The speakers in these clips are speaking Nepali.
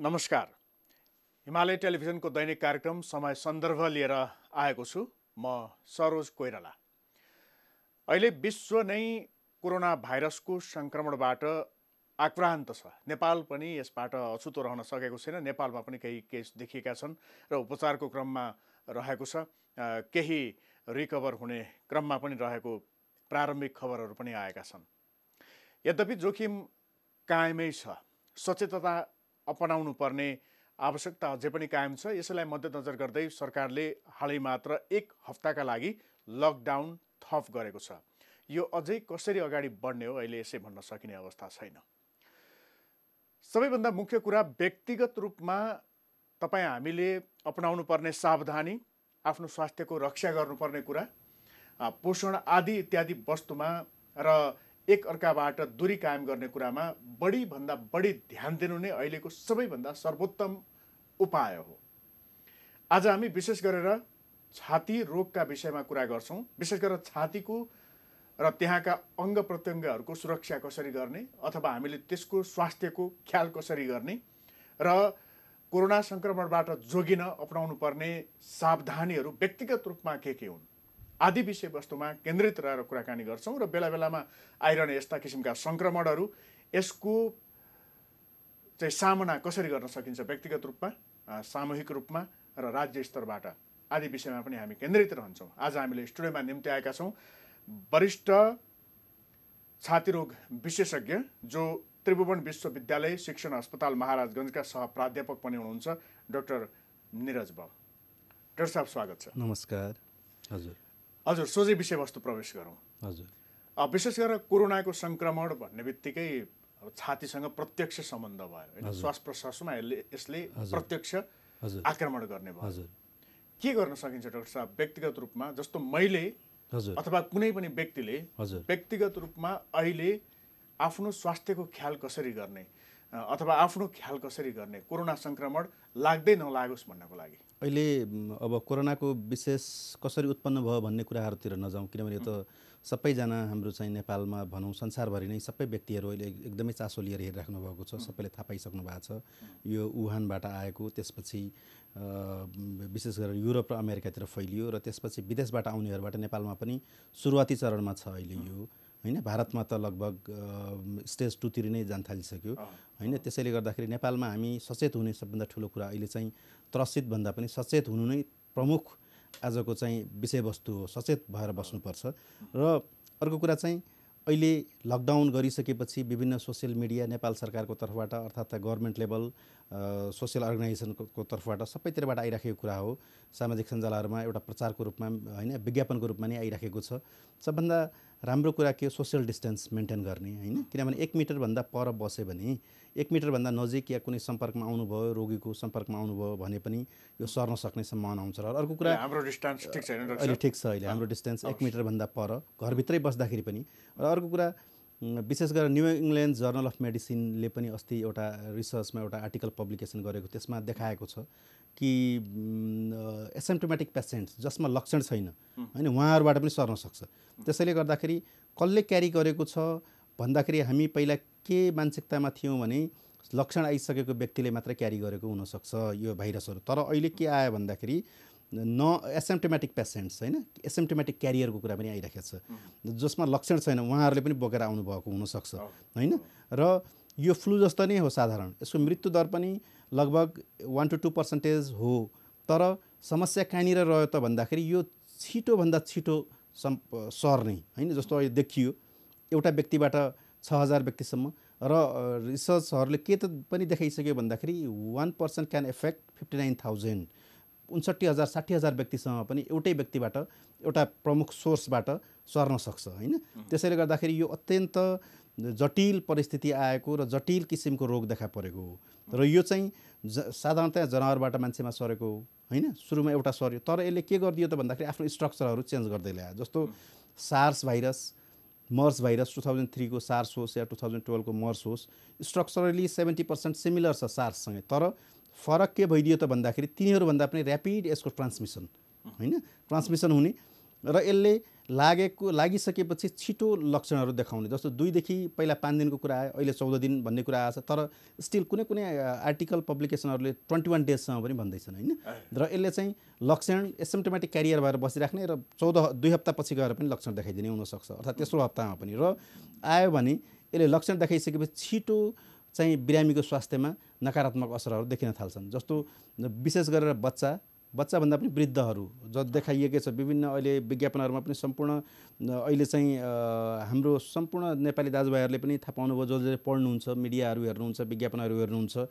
नमस्कार हिमालय टेलिभिजनको दैनिक कार्यक्रम समय सन्दर्भ लिएर आएको छु म सरोज कोइराला अहिले विश्व नै कोरोना भाइरसको सङ्क्रमणबाट आक्रान्त छ नेपाल पनि यसबाट अछुतो रहन सकेको छैन नेपालमा पनि केही केस देखिएका छन् र उपचारको क्रममा रहेको छ केही रिकभर हुने क्रममा पनि रहेको प्रारम्भिक खबरहरू पनि आएका छन् यद्यपि जोखिम कायमै छ सचेतता अपनाउनु पर्ने आवश्यकता अझै पनि कायम छ यसैलाई मध्यनजर गर्दै सरकारले हालै मात्र एक हप्ताका लागि लकडाउन थप गरेको छ यो अझै कसरी अगाडि बढ्ने हो अहिले यसै भन्न सकिने अवस्था छैन सबैभन्दा मुख्य कुरा व्यक्तिगत रूपमा तपाईँ हामीले अपनाउनु पर्ने सावधानी आफ्नो स्वास्थ्यको रक्षा गर्नुपर्ने कुरा पोषण आदि इत्यादि वस्तुमा र एक अर्काबाट दूरी कायम गर्ने कुरामा बढीभन्दा बढी ध्यान दिनु नै अहिलेको सबैभन्दा सर्वोत्तम उपाय हो आज हामी विशेष गरेर छाती रोगका विषयमा कुरा गर्छौँ विशेष गरेर छातीको र त्यहाँका अङ्ग प्रत्यङ्गहरूको सुरक्षा कसरी गर्ने अथवा हामीले त्यसको स्वास्थ्यको ख्याल कसरी गर्ने र कोरोना सङ्क्रमणबाट जोगिन अप्नाउनु पर्ने सावधानीहरू व्यक्तिगत रूपमा के के हुन् आदि विषयवस्तुमा केन्द्रित रहेर कुराकानी गर्छौँ र बेला बेलामा आइरहने यस्ता किसिमका सङ्क्रमणहरू यसको चाहिँ सामना कसरी गर्न सकिन्छ व्यक्तिगत रूपमा सामूहिक रूपमा र राज्य स्तरबाट आदि विषयमा पनि हामी केन्द्रित रहन्छौँ आज हामीले स्टुडियोमा निम्ति आएका छौँ वरिष्ठ छातीरोग विशेषज्ञ जो त्रिभुवन विश्वविद्यालय शिक्षण अस्पताल महाराजगञ्जका सह प्राध्यापक पनि हुनुहुन्छ डाक्टर निरज बाब डाक्टर साहब स्वागत छ नमस्कार हजुर हजुर सोझै विषयवस्तु प्रवेश गरौँ हजुर विशेष गरेर कोरोनाको सङ्क्रमण भन्ने बित्तिकै छातीसँग प्रत्यक्ष सम्बन्ध भयो होइन श्वास प्रश्वासमा यसले यसले प्रत्यक्ष आक्रमण गर्ने भयो हजुर के गर्न सकिन्छ डाक्टर साहब व्यक्तिगत रूपमा जस्तो मैले हजुर अथवा कुनै पनि व्यक्तिले व्यक्तिगत रूपमा अहिले आफ्नो स्वास्थ्यको ख्याल कसरी गर्ने अथवा आफ्नो ख्याल कसरी गर्ने कोरोना सङ्क्रमण लाग्दै नलागोस् भन्नको लागि अहिले अब कोरोनाको विशेष कसरी उत्पन्न भयो भन्ने कुराहरूतिर नजाउँ किनभने यो त सबैजना हाम्रो चाहिँ नेपालमा भनौँ संसारभरि नै सबै व्यक्तिहरू अहिले एकदमै चासो लिएर हेरिराख्नु भएको छ सबैले थाहा पाइसक्नु भएको छ यो वुहानबाट आएको त्यसपछि विशेष गरेर युरोप र अमेरिकातिर फैलियो र त्यसपछि विदेशबाट आउनेहरूबाट नेपालमा पनि सुरुवाती चरणमा छ अहिले यो होइन भारतमा त लगभग स्टेज टूतिर नै जान थालिसक्यो होइन त्यसैले गर्दाखेरि नेपालमा हामी सचेत हुने सबभन्दा ठुलो कुरा अहिले चाहिँ त्रसित भन्दा पनि सचेत हुनु नै प्रमुख आजको चाहिँ विषयवस्तु हो सचेत भएर बस्नुपर्छ र अर्को कुरा चाहिँ अहिले लकडाउन गरिसकेपछि विभिन्न सोसियल मिडिया नेपाल सरकारको तर्फबाट अर्थात् गभर्मेन्ट लेभल सोसियल अर्गनाइजेसनको तर्फबाट सबैतिरबाट आइराखेको कुरा हो सामाजिक सञ्जालहरूमा एउटा प्रचारको रूपमा होइन विज्ञापनको रूपमा नै आइराखेको छ सबभन्दा राम्रो कुरा के हो सोसियल डिस्टेन्स मेन्टेन गर्ने होइन किनभने एक मिटरभन्दा पर बस्यो भने एक मिटरभन्दा नजिक या कुनै सम्पर्कमा आउनुभयो रोगीको सम्पर्कमा आउनुभयो भने पनि यो सर्न सक्ने सम्भावना हुन्छ र अर्को कुरा हाम्रो डिस्टेन्स ठिक छ अहिले ठिक छ अहिले हाम्रो डिस्टेन्स एक मिटरभन्दा पर घरभित्रै बस्दाखेरि पनि र अर्को कुरा विशेष गरेर न्यु इङ्ल्यान्ड जर्नल अफ मेडिसिनले पनि अस्ति एउटा रिसर्चमा एउटा आर्टिकल पब्लिकेसन गरेको त्यसमा देखाएको छ कि एसेम्टोमेटिक पेसेन्ट जसमा लक्षण छैन होइन उहाँहरूबाट पनि सर्न सक्छ त्यसैले गर्दाखेरि कसले क्यारी गरेको छ भन्दाखेरि हामी पहिला के मानसिकतामा थियौँ भने लक्षण आइसकेको व्यक्तिले मात्र क्यारी गरेको हुनसक्छ यो भाइरसहरू तर अहिले के आयो भन्दाखेरि न एसेम्टोमेटिक पेसेन्ट्स होइन एसेम्टोमेटिक क्यारियरको कुरा पनि आइरहेको छ जसमा लक्षण छैन उहाँहरूले पनि बोकेर आउनुभएको हुनसक्छ होइन र यो फ्लु जस्तो नै हो साधारण यसको मृत्युदर पनि लगभग वान टु टू पर्सेन्टेज हो तर समस्या कहाँनिर रह्यो त भन्दाखेरि यो छिटोभन्दा छिटो सम् सर्ने होइन जस्तो अहिले देखियो एउटा व्यक्तिबाट छ हजार व्यक्तिसम्म र रिसर्चहरूले के त पनि देखाइसक्यो भन्दाखेरि one percent can affect fifty nine thousand उन्सट्ठी हजार साठी हजार व्यक्तिसँग पनि एउटै व्यक्तिबाट एउटा प्रमुख सोर्सबाट सर्न सक्छ होइन त्यसैले गर्दाखेरि यो अत्यन्त जटिल परिस्थिति आएको र जटिल किसिमको रोग देखा परेको हो र यो चाहिँ ज साधारणतया जनावरबाट मान्छेमा सरेको हो होइन सुरुमा एउटा सर्यो तर यसले के गरिदियो त भन्दाखेरि आफ्नो स्ट्रक्चरहरू चेन्ज गर्दै ल्यायो जस्तो SARS virus MERS virus two thousand थ्रीको सार्स होस् या टु थाउजन्ड टुवेल्भको मर्स होस् स्ट्रक्चरली सेभेन्टी पर्सेन्ट सिमिलर छ सार्ससँगै तर फरक के भइदियो त भन्दाखेरि तिनीहरूभन्दा पनि ऱ्यापिड यसको ट्रान्समिसन होइन ट्रान्समिसन हुने र यसले लागेको लागिसकेपछि छिटो लक्षणहरू देखाउने जस्तो दुईदेखि पहिला पाँच दिनको कुरा आयो अहिले चौध दिन भन्ने कुरा आएको छ तर स्टिल कुनै कुनै आर्टिकल पब्लिकेसनहरूले ट्वेन्टी वान डेजसम्म पनि भन्दैछन् होइन र यसले चाहिँ लक्षण एसिम्टोमेटिक क्यारियर भएर बसिराख्ने र चौध दुई हप्तापछि गएर पनि लक्षण देखाइदिने हुनसक्छ अर्थात् तेस्रो हप्तामा पनि र आयो भने यसले लक्षण देखाइसकेपछि छिटो चाहिँ बिरामीको स्वास्थ्यमा नकारात्मक असरहरू देखिन थाल्छन् जस्तो विशेष गरेर बच्चा बच्चाभन्दा पनि वृद्धहरू ज देखाइएकै छ विभिन्न अहिले विज्ञापनहरूमा पनि सम्पूर्ण अहिले चाहिँ हाम्रो सम्पूर्ण नेपाली दाजुभाइहरूले पनि थाहा पाउनुभयो जो जसले पढ्नुहुन्छ मिडियाहरू हेर्नुहुन्छ विज्ञापनहरू हेर्नुहुन्छ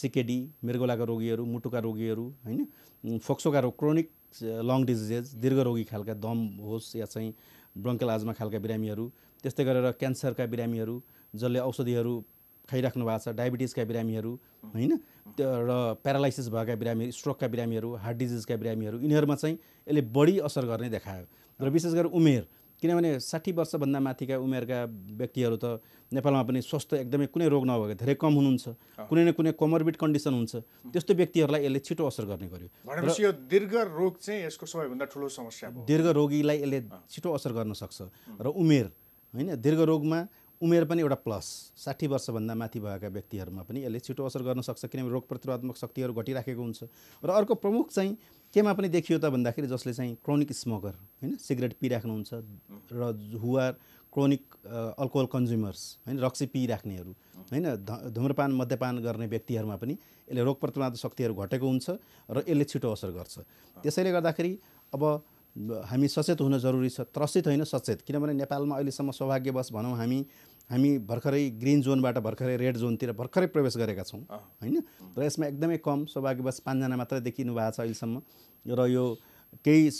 सिकेडी मृगोलाका रोगीहरू मुटुका रोगीहरू होइन फोक्सोका रोग क्रोनिक लङ डिजिजेज दीर्घरोगी खालका दम होस् या चाहिँ ब्रङ्कल आजमा खालका बिरामीहरू त्यस्तै गरेर क्यान्सरका बिरामीहरू जसले औषधिहरू खाइराख्नु भएको छ डायबिटिजका बिरामीहरू होइन र प्यारालाइसिस भएका बिरामी स्ट्रोकका बिरामीहरू हार्ट डिजिजका बिरामीहरू यिनीहरूमा चाहिँ यसले बढी असर गर्ने देखायो र विशेष गरेर उमेर किनभने साठी वर्षभन्दा माथिका उमेरका व्यक्तिहरू त नेपालमा पनि स्वस्थ एकदमै कुनै रोग नभएको धेरै कम हुनुहुन्छ कुनै न कुनै कमरबिट कन्डिसन हुन्छ त्यस्तो व्यक्तिहरूलाई यसले छिटो असर गर्ने गर्यो भनेपछि यो दीर्घ रोग चाहिँ यसको सबैभन्दा ठुलो समस्या दीर्घ रोगीलाई यसले छिटो असर गर्न सक्छ र उमेर होइन दीर्घ रोगमा उमेर पनि एउटा प्लस साठी वर्षभन्दा माथि भएका व्यक्तिहरूमा पनि यसले छिटो असर गर्न सक्छ किनभने रोग प्रतिरोधात्मक शक्तिहरू घटिराखेको हुन्छ र अर्को प्रमुख चाहिँ केमा पनि देखियो त भन्दाखेरि जसले चाहिँ क्रोनिक स्मोकर होइन सिगरेट हुन्छ र हुआर क्रोनिक अल्कोहल कन्ज्युमर्स होइन रक्सी पिइराख्नेहरू होइन धुम्रपान मद्यपान गर्ने व्यक्तिहरूमा पनि यसले रोग प्रतिरोधात्मक शक्तिहरू घटेको हुन्छ र यसले छिटो असर गर्छ त्यसैले गर्दाखेरि अब हामी सचेत हुन जरुरी छ त्रसित होइन सचेत किनभने नेपालमा अहिलेसम्म सौभाग्यवश भनौँ हामी हामी भर्खरै ग्रिन जोनबाट भर्खरै रेड जोनतिर भर्खरै प्रवेश गरेका छौँ होइन र यसमा एकदमै कम सौभाग्यवश पाँचजना मात्रै देखिनु भएको छ अहिलेसम्म र यो केही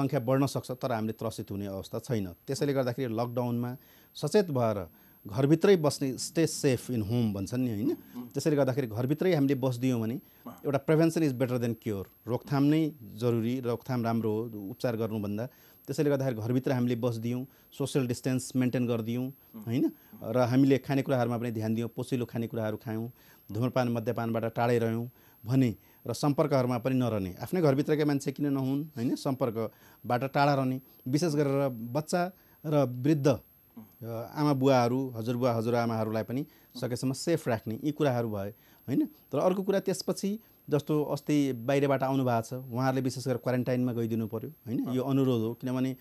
सङ्ख्या बढ्न सक्छ तर हामीले त्रसित हुने अवस्था छैन त्यसैले गर्दाखेरि लकडाउनमा सचेत भएर घरभित्रै बस्ने स्टे सेफ इन होम भन्छन् नि होइन त्यसैले गर्दाखेरि घरभित्रै हामीले बसिदियौँ भने एउटा prevention is better than cure रोकथाम नै जरुरी रोकथाम राम्रो हो उपचार गर्नुभन्दा त्यसैले गर्दाखेरि घरभित्र हामीले बसिदियौँ सोसियल डिस्टेन्स मेन्टेन गरिदियौँ होइन र हामीले खानेकुराहरूमा पनि ध्यान दियौँ पोसिलो खानेकुराहरू खायौँ धुम्रपान मद्यपानबाट टाढै रह्यौँ भने र सम्पर्कहरूमा पनि नरहने आफ्नै घरभित्रकै मान्छे किन नहुन् होइन सम्पर्कबाट टाढा रहने विशेष गरेर बच्चा र वृद्ध आमा बुवाहरू हजुरबुवा हजुरआमाहरूलाई पनि सकेसम्म सेफ राख्ने यी कुराहरू भए होइन तर अर्को कुरा त्यसपछि जस्तो अस्ति बाहिरबाट आउनु भएको छ उहाँहरूले विशेष गरेर क्वारेन्टाइनमा गइदिनु पऱ्यो होइन यो अनुरोध हो किनभने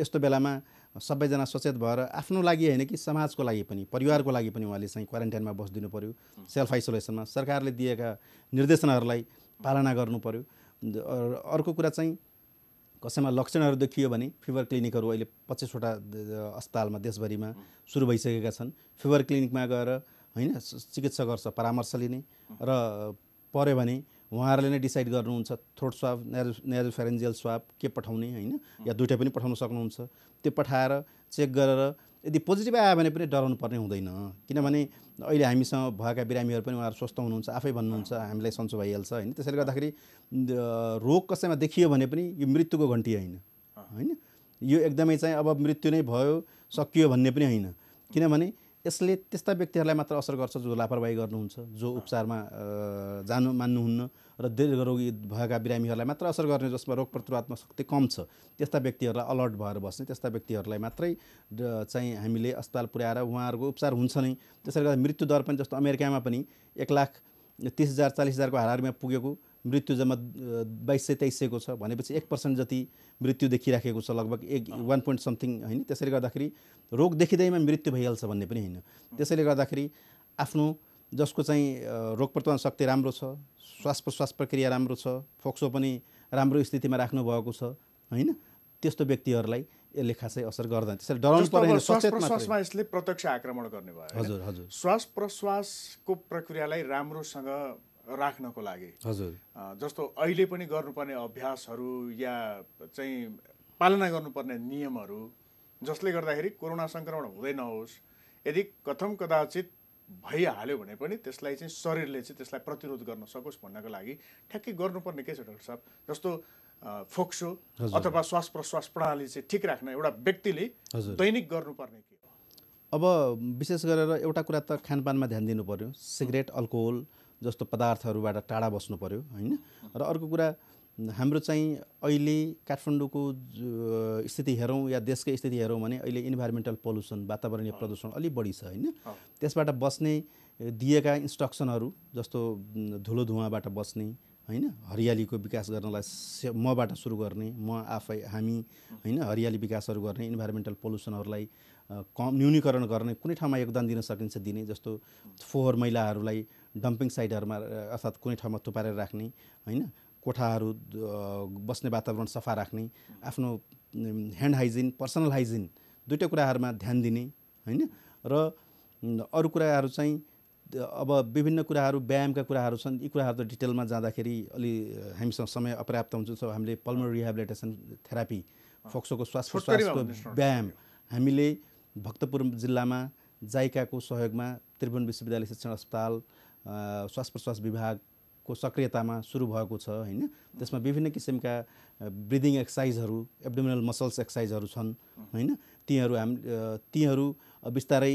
यस्तो बेलामा सबैजना सचेत भएर आफ्नो लागि होइन कि समाजको लागि पनि परिवारको लागि पनि उहाँले चाहिँ क्वारेन्टाइनमा बसिदिनु पऱ्यो सेल्फ आइसोलेसनमा सरकारले दिएका निर्देशनहरूलाई पालना गर्नु पऱ्यो अर्को कुरा चाहिँ कसैमा लक्षणहरू देखियो भने फिभर क्लिनिकहरू अहिले पच्चिसवटा अस्पतालमा देशभरिमा सुरु भइसकेका छन् फिभर क्लिनिकमा गएर होइन चिकित्सकहरूसँग परामर्श लिने र पऱ्यो भने उहाँहरूले नै डिसाइड गर्नुहुन्छ throat swab naso naso pharyngeal swab के पठाउने होइन या दुइटै पनि पठाउन सक्नुहुन्छ त्यो पठाएर चेक गरेर यदि पोजिटिभ आयो भने पनि डराउनु पर्ने हुँदैन किनभने अहिले हामीसँग भएका बिरामीहरू पनि उहाँहरू स्वस्थ हुनुहुन्छ आफै भन्नुहुन्छ हामीलाई सन्चो भइहाल्छ होइन त्यसैले गर्दाखेरि रोग कसैमा देखियो भने पनि यो मृत्युको घन्टी होइन होइन यो एकदमै चाहिँ अब मृत्यु नै भयो सकियो भन्ने पनि होइन किनभने यसले त्यस्ता व्यक्तिहरूलाई मात्र असर गर्छ जो लापरवाही गर्नुहुन्छ जो उपचारमा जानु मान्नुहुन्न र दीर्घरोगी भएका बिरामीहरूलाई मात्र असर गर्ने जसमा रोग प्रतिरोधात्मक शक्ति कम छ त्यस्ता व्यक्तिहरूलाई अलर्ट भएर बस्ने त्यस्ता व्यक्तिहरूलाई मात्रै चाहिँ हामीले अस्पताल पुर्याएर उहाँहरूको उपचार हुन्छ नै त्यसले गर्दा मृत्युदर पनि जस्तो अमेरिकामा पनि एक लाख तिस हजार चालिस हजारको हाराहारीमा पुगेको मृत्यु जम्मा बाइस सय तेइस सयको छ भनेपछि एक पर्सेन्ट जति मृत्यु देखिराखेको छ लगभग एक वान पोइन्ट समथिङ होइन त्यसैले गर्दाखेरि रोग देखिँदैमा मृत्यु भइहाल्छ भन्ने पनि होइन त्यसैले गर्दाखेरि आफ्नो जसको चाहिँ रोग प्रतिरोधन शक्ति राम्रो छ श्वास प्रश्वास प्रक्रिया राम्रो छ फोक्सो पनि राम्रो स्थितिमा राख्नुभएको छ होइन त्यस्तो व्यक्तिहरूलाई यसले खासै असर गर्दैन त्यसरी डराउनु पर्दैन श्वासमा यसले प्रत्यक्ष आक्रमण गर्ने भयो हजुर हजुर श्वास प्रश्वासको प्रक्रियालाई राम्रोसँग राख्नको लागि हजुर जस्तो अहिले पनि गर्नुपर्ने अभ्यासहरू या चाहिँ पालना गर्नुपर्ने नियमहरू जसले गर्दाखेरि कोरोना सङ्क्रमण हुँदै नहोस् यदि कथम कदाचित भइहाल्यो भने पनि त्यसलाई चाहिँ शरीरले चाहिँ त्यसलाई प्रतिरोध गर्न सकोस् भन्नको लागि ठ्याक्कै गर्नुपर्ने के छ डाक्टर साहब जस्तो फोक्सो अथवा श्वास प्रश्वास प्रणाली चाहिँ ठिक राख्न एउटा व्यक्तिले दैनिक गर्नुपर्ने के हो अब विशेष गरेर एउटा कुरा त खानपानमा ध्यान दिनु पर्यो सिगरेट अल्कोहल जस्तो पदार्थहरूबाट टाढा बस्नु पऱ्यो होइन र अर्को कुरा हाम्रो चाहिँ अहिले काठमाडौँको स्थिति हेरौँ या देशकै स्थिति हेरौँ भने अहिले इन्भाइरोमेन्टल पल्युसन वातावरणीय प्रदूषण अलिक बढी छ होइन त्यसबाट बस्ने दिएका इन्स्ट्रक्सनहरू जस्तो धुलो धुवाँबाट बस्ने होइन हरियालीको विकास गर्नलाई मबाट सुरु गर्ने म आफै हामी होइन हरियाली विकासहरू गर्ने इन्भाइरोमेन्टल पोल्युसनहरूलाई कम न्यूनीकरण गर्ने कुनै ठाउँमा योगदान दिन सकिन्छ दिने जस्तो फोहोर मैलाहरूलाई डम्पिङ साइटहरूमा अर्थात् कुनै ठाउँमा थुपारेर राख्ने होइन कोठाहरू बस्ने वातावरण सफा राख्ने आफ्नो ह्यान्ड हाइजिन पर्सनल हाइजिन दुइटै कुराहरूमा ध्यान दिने होइन र अरू कुराहरू चाहिँ अब विभिन्न कुराहरू व्यायामका कुराहरू छन् यी कुराहरू त डिटेलमा जाँदाखेरि अलि हामीसँग समय अपर्याप्त हुन्छ हामीले पल्मर रिहेबिलिटेसन थेरापी फोक्सोको श्वास प्रश्वासको व्यायाम हामीले भक्तपुर जिल्लामा जाइकाको सहयोगमा त्रिभुवन विश्वविद्यालय शिक्षण अस्पताल श्वास प्रश्वास विभागको सक्रियतामा सुरु भएको छ होइन त्यसमा विभिन्न किसिमका ब्रिदिङ एक्सर्साइजहरू एब्डोमिनल मसल्स एक्सर्साइजहरू छन् होइन तीहरू हाम तीहरू बिस्तारै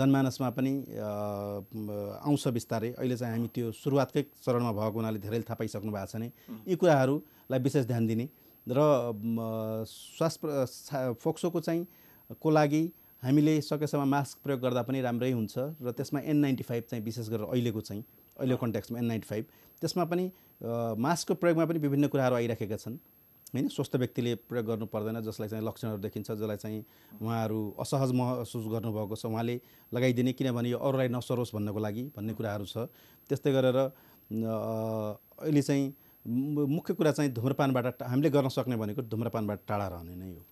जनमानसमा पनि आउँछ बिस्तारै अहिले चाहिँ हामी त्यो सुरुवातकै चरणमा भएको हुनाले धेरैले थाहा पाइसक्नु भएको छ भने यी कुराहरूलाई विशेष ध्यान दिने र श्वास फोक्सोको चाहिँ को लागि हामीले सकेसम्म मास्क प्रयोग गर्दा पनि राम्रै हुन्छ र त्यसमा एन नाइन्टी फाइभ चाहिँ विशेष गरेर अहिलेको चाहिँ अहिलेको कन्ट्याक्समा एन नाइन्टी फाइभ त्यसमा पनि मास्कको प्रयोगमा पनि विभिन्न कुराहरू आइराखेका छन् होइन स्वस्थ व्यक्तिले प्रयोग गर्नु पर्दैन जसलाई चाहिँ लक्षणहरू देखिन्छ जसलाई चाहिँ उहाँहरू असहज महसुस गर्नुभएको छ उहाँले लगाइदिने किनभने यो अरूलाई नसरोस् भन्नको लागि भन्ने कुराहरू छ त्यस्तै गरेर अहिले चाहिँ मुख्य कुरा चाहिँ धुम्रपानबाट हामीले गर्न सक्ने भनेको धुम्रपानबाट टाढा रहने नै हो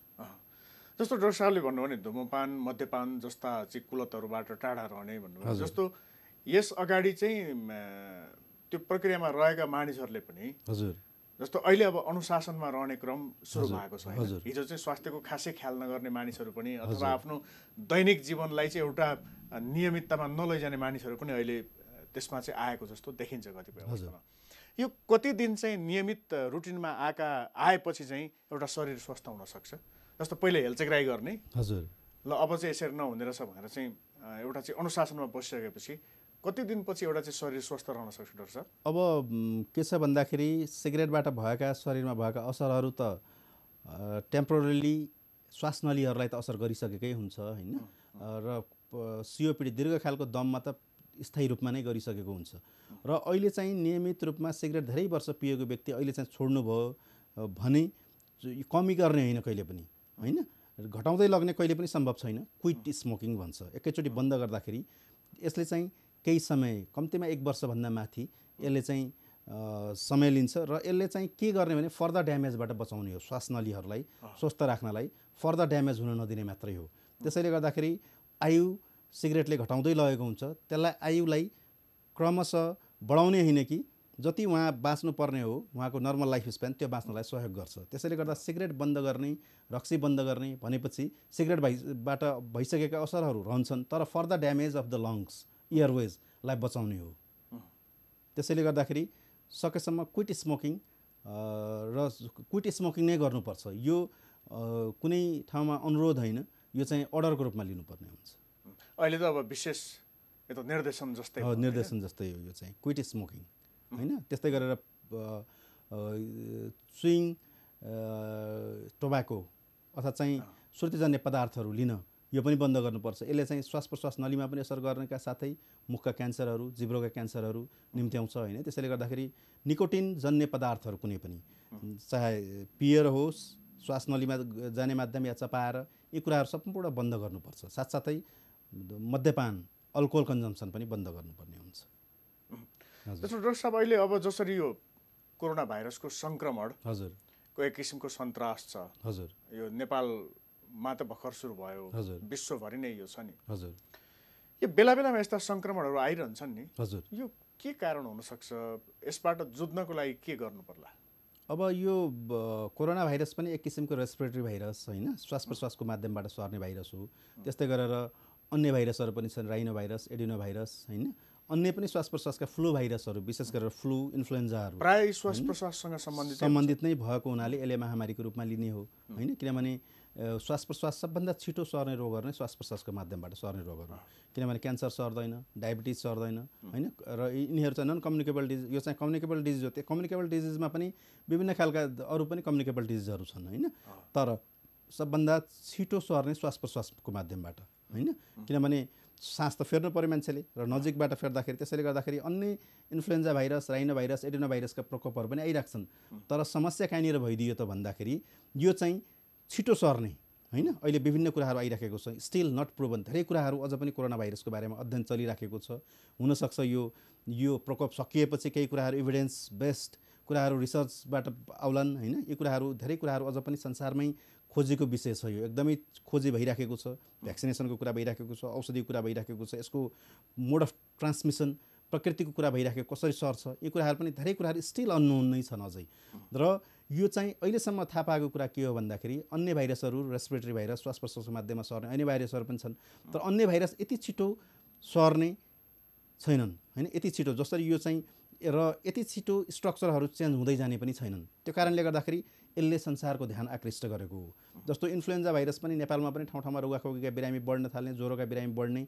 जस्तो डक्टर साहबले भन्नुभयो नि धुमपान मध्यपान जस्ता चाहिँ कुलतहरूबाट टाढा रहने भन्नुभयो जस्तो यस अगाडि चाहिँ त्यो प्रक्रियामा रहेका मानिसहरूले पनि हजुर जस्तो अहिले अब अनुशासनमा रहने क्रम सुरु भएको छ हिजो चाहिँ स्वास्थ्यको खासै ख्याल नगर्ने मानिसहरू पनि अथवा आफ्नो दैनिक जीवनलाई चाहिँ एउटा नियमिततामा नलैजाने मानिसहरू पनि अहिले त्यसमा चाहिँ आएको जस्तो देखिन्छ कतिपय अवस्थामा यो कति दिन चाहिँ नियमित रुटिनमा आएका आएपछि चाहिँ एउटा शरीर स्वस्थ हुन सक्छ जस्तो पहिले राई गर्ने हजुर ल अब चाहिँ यसरी नहुने रहेछ भनेर चाहिँ एउटा चाहिँ अनुशासनमा बसिसकेपछि कति दिनपछि एउटा चाहिँ शरीर स्वस्थ रहन सक्छ डक्टर सर अब के छ भन्दाखेरि सिगरेटबाट भएका शरीरमा भएका असरहरू त श्वास नलीहरूलाई त असर गरिसकेकै हुन्छ होइन र सिओपिडी दीर्घकालको दममा त स्थायी रूपमा नै गरिसकेको हुन्छ र अहिले चाहिँ नियमित रूपमा सिगरेट धेरै वर्ष पिएको व्यक्ति अहिले चाहिँ छोड्नुभयो भने कमी गर्ने होइन कहिले पनि होइन घटाउँदै लग्ने कहिले पनि सम्भव छैन क्विट स्मोकिङ भन्छ एकैचोटि बन्द गर्दाखेरि यसले चाहिँ केही समय कम्तीमा एक वर्षभन्दा माथि यसले चाहिँ समय लिन्छ र यसले चाहिँ के गर्ने भने फर्दर ड्यामेजबाट बचाउने हो श्वास नलीहरूलाई स्वस्थ राख्नलाई फर्दर ड्यामेज हुन नदिने मात्रै हो त्यसैले गर्दाखेरि आयु सिगरेटले घटाउँदै लगेको हुन्छ त्यसलाई आयुलाई क्रमशः बढाउने होइन कि जति उहाँ बाँच्नुपर्ने हो उहाँको नर्मल लाइफ स्पेन त्यो बाँच्नलाई सहयोग गर्छ त्यसैले गर्दा सिगरेट बन्द गर्ने रक्सी बन्द गर्ने भनेपछि सिगरेट भइबाट भइसकेका असरहरू रहन्छन् तर for the damage of the lungs इयरवेजलाई बचाउने हो त्यसैले गर्दाखेरि सकेसम्म क्विट स्मोकिङ र क्विट स्मोकिङ नै गर्नुपर्छ यो कुनै ठाउँमा अनुरोध होइन यो चाहिँ अर्डरको रूपमा लिनुपर्ने हुन्छ अहिले त अब विशेष निर्देशन जस्तै निर्देशन जस्तै हो यो चाहिँ क्विट स्मोकिङ होइन त्यस्तै गरेर स्विङ टोबाको अर्थात् चाहिँ सुर्तीजन्य पदार्थहरू लिन यो पनि बन्द गर्नुपर्छ यसले चाहिँ श्वास प्रश्वास नलीमा पनि असर गर्नका साथै मुखका क्यान्सरहरू जिब्रोका क्यान्सरहरू निम्ति आउँछ होइन त्यसैले गर्दाखेरि निकोटिन जन्य पदार्थहरू कुनै पनि चाहे पिएर होस् श्वास नलीमा जाने माध्यम या चपाएर यी कुराहरू सम्पूर्ण बन्द गर्नुपर्छ साथसाथै मद्यपान अल्कोहल कन्जम्सन पनि बन्द गर्नुपर्ने हुन्छ जस्तो डक्टर साहब अहिले अब जसरी यो कोरोना भाइरसको सङ्क्रमण हजुर को एक किसिमको सन्तास छ हजुर यो नेपालमा त भर्खर सुरु भयो हजुर विश्वभरि नै यो छ नि हजुर यो बेला बेलामा यस्ता सङ्क्रमणहरू आइरहन्छन् नि हजुर यो के कारण हुनसक्छ यसबाट जुझ्नको लागि के गर्नु पर्ला अब यो कोरोना भाइरस पनि एक किसिमको रेस्पिरेटरी भाइरस होइन श्वास प्रश्वासको माध्यमबाट सर्ने भाइरस हो त्यस्तै गरेर अन्य भाइरसहरू पनि छन् राइनो भाइरस एडिनो भाइरस होइन अन्य पनि श्वास प्रश्वासका फ्लू भाइरसहरू विशेष गरेर फ्लू इन्फ्लुएन्जाहरू प्रायः श्वास प्रश्वाससँग सम्बन्धित सम्बन्धित नै भएको हुनाले यसले महामारीको रूपमा लिने हो होइन किनभने श्वास प्रश्वास सबभन्दा छिटो सर्ने रोगहरू नै श्वास प्रश्वासको माध्यमबाट सर्ने रोगहरू किनभने क्यान्सर सर्दैन डायबिटिज सर्दैन होइन र यिनीहरू चाहिँ नन कम्युनिकेबल डिजिज यो चाहिँ कम्युनिकेबल डिजिज हो त्यो कम्युनिकेबल डिजिजमा पनि विभिन्न खालका अरू पनि कम्युनिकेबल डिजिजहरू छन् होइन तर सबभन्दा छिटो सर्ने श्वास प्रश्वासको माध्यमबाट होइन किनभने सास त फेर्नु पऱ्यो मान्छेले र नजिकबाट फेर्दाखेरि त्यसैले गर्दाखेरि अन्य influenza virus rhino virus adeno भाइरसका प्रकोपहरू पनि आइरहेको तर समस्या कहाँनिर भइदियो त भन्दाखेरि यो चाहिँ छिटो सर्ने होइन अहिले विभिन्न कुराहरू आइराखेको छ स्टिल नट प्रुभन धेरै कुराहरू अझ पनि कोरोना भाइरसको बारेमा अध्ययन चलिराखेको छ हुनसक्छ यो यो प्रकोप सकिएपछि केही कुराहरू इभिडेन्स बेस्ड कुराहरू रिसर्चबाट आउलान् होइन यी कुराहरू धेरै कुराहरू अझ पनि संसारमै खोजेको विषय छ यो एकदमै खोजी भइराखेको छ भ्याक्सिनेसनको कुरा भइराखेको छ औषधिको कुरा भइराखेको छ यसको मोड अफ ट्रान्समिसन प्रकृतिको कुरा भइराखेको कसरी सर्छ यो कुराहरू पनि धेरै कुराहरू स्टिल अननोन नै छन् अझै र यो चाहिँ अहिलेसम्म थाहा पाएको कुरा के हो भन्दाखेरि अन्य भाइरसहरू रेस्पिरेटरी भाइरस श्वास प्रश्वासको माध्यममा सर्ने अन्य भाइरसहरू पनि छन् तर अन्य भाइरस यति छिटो सर्ने छैनन् होइन यति छिटो जसरी यो चाहिँ र यति छिटो स्ट्रक्चरहरू चेन्ज हुँदै जाने पनि छैनन् त्यो कारणले गर्दाखेरि यसले संसारको ध्यान आकृष्ट गरेको हो जस्तो इन्फ्लुएन्जा भाइरस पनि नेपालमा पनि ठाउँ ठाउँमा रुगाखोगीका बिरामी बढ्न थाल्ने ज्वरोका बिरामी बढ्ने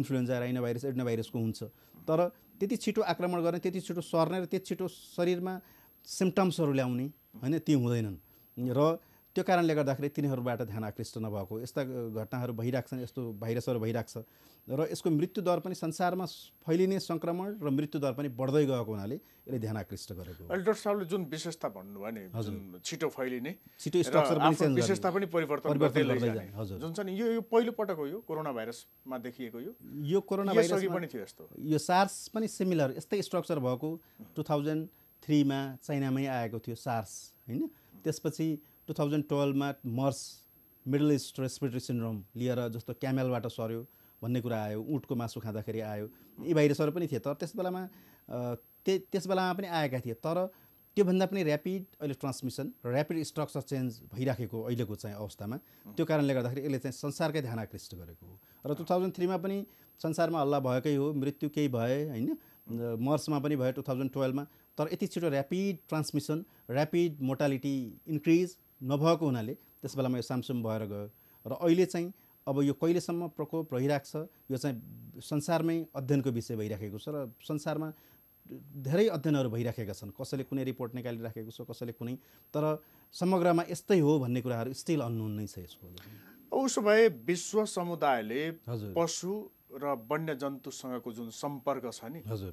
इन्फ्लुएन्जा राइनो भाइरस एडिनो भाइरसको हुन्छ तर त्यति छिटो आक्रमण गर्ने त्यति छिटो सर्ने र त्यति छिटो शरीरमा सिम्टम्सहरू ल्याउने होइन ती हुँदैनन् र त्यो कारणले गर्दाखेरि तिनीहरूबाट ध्यान आकृष्ट नभएको यस्ता घटनाहरू भइरहेको छन् यस्तो भाइरसहरू भइरहेको छ र यसको मृत्युदर पनि संसारमा फैलिने सङ्क्रमण र मृत्युदर पनि बढ्दै गएको हुनाले यसले ध्यान आकृष्ट गरेको अहिले साहबले जुन विशेषता भन्नुभयो नि हजुर छिटो फैलिने छिटो विशेषता पनि परिवर्तन गर्दै हजुर जुन छ नि यो पहिलो पटक हो यो कोरोना भाइरसमा देखिएको यो यो कोरोना भाइरस पनि थियो यस्तो यो सार्स पनि सिमिलर यस्तै स्ट्रक्चर भएको टु थाउजन्ड थ्रीमा चाइनामै आएको थियो सार्स होइन त्यसपछि टु थाउजन्ड टुवेल्भमा मर्स मिडल इस्ट रेस्पिरेटरी सिन्ड्रोम लिएर जस्तो क्यामेलबाट सर्यो भन्ने कुरा आयो उठको मासु खाँदाखेरि आयो यी भाइरसहरू पनि थिए तर त्यस बेलामा त्य त्यस बेलामा पनि आएका थिए तर त्योभन्दा पनि ऱ्यापिड अहिले ट्रान्समिसन ऱ्यापिड स्ट्रक्चर चेन्ज भइराखेको अहिलेको चाहिँ अवस्थामा त्यो कारणले गर्दाखेरि यसले चाहिँ संसारकै ध्यान आकृष्ट गरेको हो र टु थाउजन्ड थ्रीमा पनि संसारमा हल्ला भएकै हो मृत्यु केही भए होइन मर्समा पनि भयो टु थाउजन्ड टुवेल्भमा तर यति छिटो rapid transmission rapid mortality increase नभएको हुनाले त्यस बेलामा यो सामसुम भएर गयो र अहिले चाहिँ अब यो कहिलेसम्म प्रकोप रहिरहेको छ यो चाहिँ संसारमै अध्ययनको विषय भइराखेको छ र संसारमा धेरै अध्ययनहरू भइराखेका छन् कसैले कुनै रिपोर्ट निकालिराखेको छ कसैले कुनै तर समग्रमा यस्तै हो भन्ने कुराहरू स्टिल अन्नुन नै छ यसको उसो भए विश्व समुदायले हजुर पशु र वन्यजन्तुसँगको जुन सम्पर्क छ नि हजुर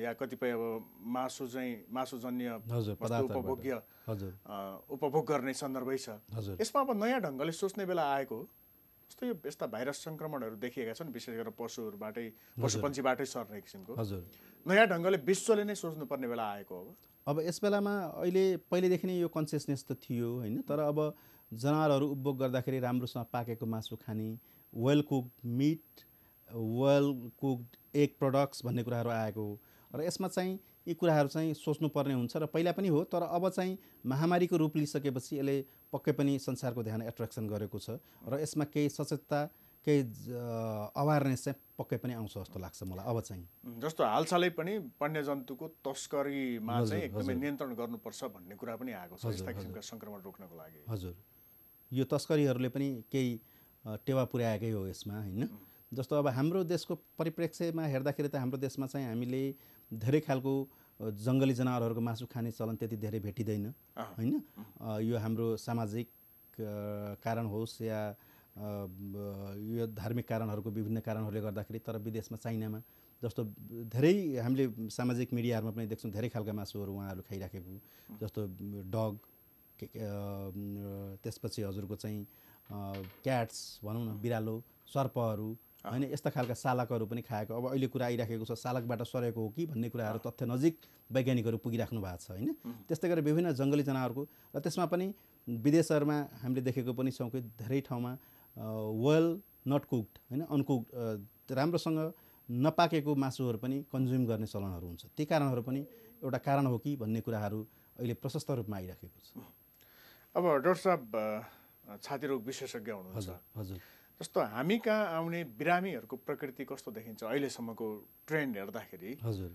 या कतिपय अब मासु चाहिँ मासुजन्य उपभोग्य उपभोग गर्ने सन्दर्भै छ यसमा अब नयाँ ढङ्गले सोच्ने बेला आएको जस्तो यो यस्ता भाइरस सङ्क्रमणहरू देखिएका छन् विशेष गरेर पशुहरूबाटै पशुपन्छीबाटै सर्ने किसिमको हजुर नयाँ ढङ्गले विश्वले नै सोच्नुपर्ने बेला आएको हो अब यस बेलामा अहिले पहिलेदेखि नै यो कन्सियसनेस त थियो होइन तर अब जनावरहरू उपभोग गर्दाखेरि राम्रोसँग पाकेको मासु खाने well cooked meat well cooked egg products भन्ने कुराहरू आएको र यसमा चाहिँ यी कुराहरू चाहिँ सोच्नुपर्ने हुन्छ र पहिला पनि हो तर अब चाहिँ महामारीको रूप लिइसकेपछि यसले पक्कै पनि संसारको ध्यान एट्र्याक्सन गरेको छ र यसमा केही सचेतता केही अवेरनेस चाहिँ पक्कै पनि आउँछ जस्तो लाग्छ मलाई अब चाहिँ जस्तो हालसालै पनि वन्यजन्तुको तस्करीमा चाहिँ एकदमै नियन्त्रण गर्नुपर्छ भन्ने कुरा पनि आएको छ यस्ता किसिमका सङ्क्रमण रोक्नको लागि हजुर यो तस्करीहरूले पनि केही टेवा पुर्याएकै हो यसमा होइन जस्तो अब हाम्रो देशको परिप्रेक्ष्यमा हेर्दाखेरि त हाम्रो देशमा चाहिँ हामीले धेरै खालको जङ्गली जनावरहरूको मासु खाने चलन त्यति धेरै भेटिँदैन होइन यो हाम्रो सामाजिक कारण होस् या यो धार्मिक कारणहरूको विभिन्न कारणहरूले गर्दाखेरि तर विदेशमा चाइनामा जस्तो धेरै हामीले सामाजिक मिडियाहरूमा पनि देख्छौँ धेरै खालका मासुहरू उहाँहरू खाइराखेको जस्तो डग त्यसपछि हजुरको चाहिँ क्याट्स भनौँ न बिरालो सर्पहरू होइन यस्ता खालका सालकहरू पनि खाएको अब अहिले कुरा आइराखेको छ सालकबाट सरेको हो कि भन्ने कुराहरू तथ्य नजिक वैज्ञानिकहरू पुगिराख्नु भएको छ होइन त्यस्तै गरेर विभिन्न जङ्गली जनावरको र त्यसमा पनि विदेशहरूमा हामीले देखेको पनि छौँ कि धेरै ठाउँमा वेल नट कुक्ड होइन अनकुक्ड राम्रोसँग नपाकेको मासुहरू पनि कन्ज्युम गर्ने चलनहरू हुन्छ त्यही कारणहरू पनि एउटा कारण हो कि भन्ने कुराहरू अहिले प्रशस्त रूपमा आइराखेको छ अब डक्टर साहब छाती रोग विशेषज्ञ हुनुहुन्छ हजुर हजुर जस्तो हामी कहाँ आउने बिरामीहरूको प्रकृति कस्तो देखिन्छ अहिलेसम्मको ट्रेन्ड हेर्दाखेरि हजुर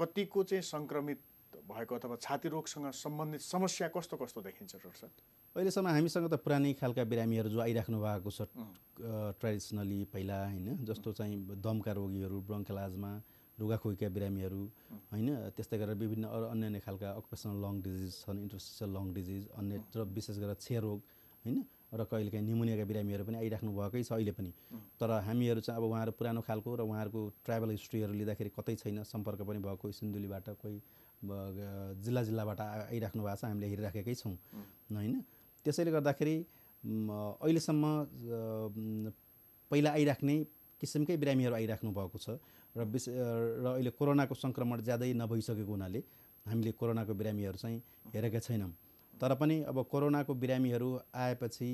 कतिको चाहिँ सङ्क्रमित भएको अथवा छाती रोगसँग सम्बन्धित समस्या कस्तो कस्तो देखिन्छ डक्टर साहब अहिलेसम्म हामीसँग त पुरानै खालका बिरामीहरू जो आइराख्नु भएको छ ट्रेडिसनली पहिला होइन जस्तो चाहिँ दमका रोगीहरू ब्रङ्कलाजमा रुगाखोकीका बिरामीहरू होइन त्यस्तै गरेर विभिन्न अन्य अन्य खालका अकुपेसनल लङ डिजिज छन् इन्टरस्टिसियल लङ डिजिज अन्य र विशेष गरेर क्षयरोग होइन र कहिलेकाहीँ निमोनियाका बिरामीहरू पनि आइराख्नु भएकै छ अहिले पनि तर हामीहरू चाहिँ अब उहाँहरू पुरानो खालको र उहाँहरूको ट्राभल हिस्ट्रीहरू लिँदाखेरि कतै छैन सम्पर्क पनि भएको सिन्धुलीबाट कोही जिल्ला जिल्लाबाट आइराख्नु भएको छ हामीले हेरिराखेकै छौँ होइन त्यसैले गर्दाखेरि अहिलेसम्म पहिला आइराख्ने किसिमकै बिरामीहरू आइराख्नु भएको छ र विश र अहिले कोरोनाको सङ्क्रमण ज्यादै नभइसकेको हुनाले हामीले कोरोनाको बिरामीहरू चाहिँ हेरेका छैनौँ तर पनि अब कोरोनाको बिरामीहरू आएपछि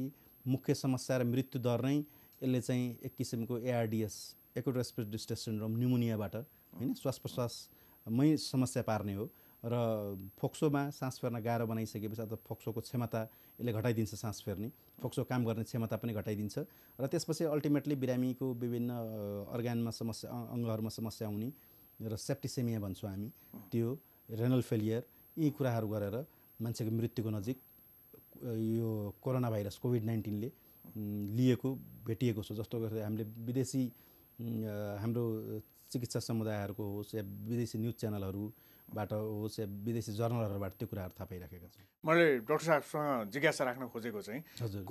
मुख्य समस्या र मृत्यु दर नै यसले चाहिँ एक किसिमको ARDS acute respiratory distress syndrome न्युमोनियाबाट होइन श्वास प्रश्वासमै समस्या पार्ने हो र फोक्सोमा सास फेर्न गाह्रो बनाइसकेपछि अथवा फोक्सोको क्षमता यसले घटाइदिन्छ सास फेर्ने फोक्सो काम गर्ने क्षमता पनि घटाइदिन्छ र त्यसपछि अल्टिमेटली बिरामीको विभिन्न अर्ग्यानमा समस्या अङ्गहरूमा समस्या हुने र सेप्टिसेमिया भन्छौँ हामी त्यो रेनल फेलियर यी कुराहरू गरेर मान्छेको मृत्युको नजिक यो कोरोना भाइरस कोभिड नाइन्टिनले लिएको भेटिएको छ जस्तो गर्दा हामीले विदेशी हाम्रो चिकित्सा समुदायहरूको होस् या विदेशी न्युज च्यानलहरूबाट होस् या विदेशी जर्नलहरूबाट त्यो कुराहरू थाहा पाइराखेका छ मैले डक्टर साहबसँग जिज्ञासा राख्न खोजेको चाहिँ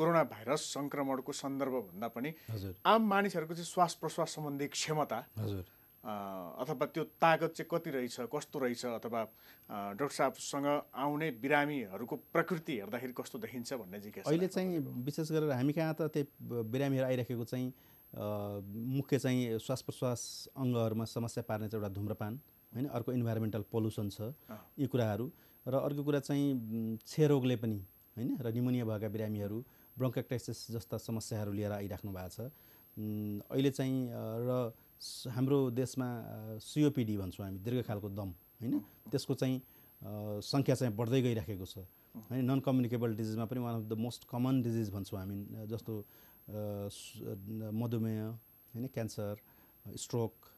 कोरोना भाइरस सङ्क्रमणको सन्दर्भभन्दा पनि हजुर आम मानिसहरूको चाहिँ श्वास प्रश्वास सम्बन्धी क्षमता हजुर अथवा त्यो तागत चाहिँ कति रहेछ कस्तो रहेछ अथवा डक्टर साहबसँग आउने बिरामीहरूको प्रकृति हेर्दाखेरि कस्तो देखिन्छ भन्ने जिज्ञासा अहिले चाहिँ विशेष गरेर हामी कहाँ त त्यो बिरामीहरू आइराखेको चाहिँ मुख्य चाहिँ श्वास प्रश्वास अङ्गहरूमा समस्या पार्ने चाहिँ एउटा धुम्रपान होइन अर्को इन्भाइरोमेन्टल पोल्युसन छ यी कुराहरू र अर्को कुरा चाहिँ क्षयरोगले पनि होइन र निमोनिया भएका बिरामीहरू ब्रोङ्काक्टाइसिस जस्ता समस्याहरू लिएर आइराख्नु भएको छ अहिले चाहिँ र हाम्रो देशमा सिओपिडी भन्छौँ हामी दीर्घकालको दम होइन त्यसको चाहिँ सङ्ख्या चाहिँ बढ्दै गइराखेको छ होइन नन कम्युनिकेबल डिजिजमा पनि one of the most common disease भन्छौँ हामी जस्तो मधुमेह होइन क्यान्सर स्ट्रोक